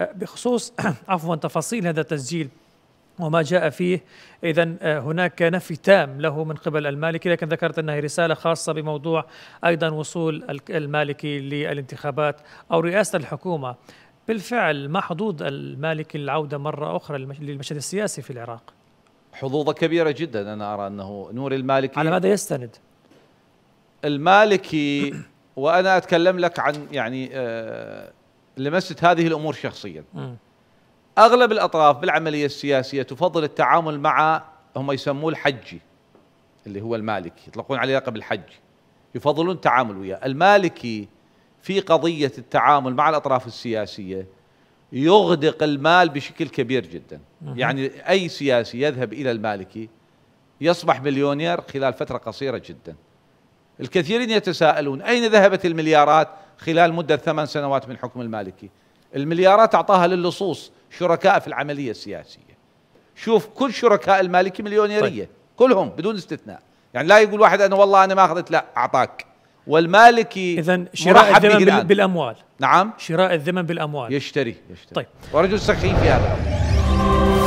بخصوص عفوا تفاصيل هذا التسجيل وما جاء فيه إذا آه، هناك نفي تام له من قبل المالكي لكن ذكرت أنها رسالة خاصة بموضوع أيضا وصول المالكي للانتخابات أو رئاسة الحكومة بالفعل ما حظوظ المالكي للعودة مرة أخرى للمشهد السياسي في العراق حظوظه كبيرة جدا أنا أرى أنه نور المالكي على ماذا يستند؟ المالكي وأنا أتكلم لك عن يعني آه لمست هذه الامور شخصيا اغلب الاطراف بالعمليه السياسيه تفضل التعامل مع هم يسموه الحجي اللي هو المالكي يطلقون عليه لقب الحجي يفضلون التعامل وياه المالكي في قضيه التعامل مع الاطراف السياسيه يغدق المال بشكل كبير جدا يعني اي سياسي يذهب الى المالكي يصبح مليونير خلال فتره قصيره جدا الكثيرين يتساءلون اين ذهبت المليارات خلال مدة ثمان سنوات من حكم المالكي المليارات أعطاها للصوص شركاء في العملية السياسية شوف كل شركاء المالكي مليونيرية طيب. كلهم بدون استثناء يعني لا يقول واحد أنا والله أنا ما أخذت لا أعطاك والمالكي إذا شراء الذمم بالأموال نعم شراء الذمم بالأموال يشتري يشتري طيب ورجل سخيف هذا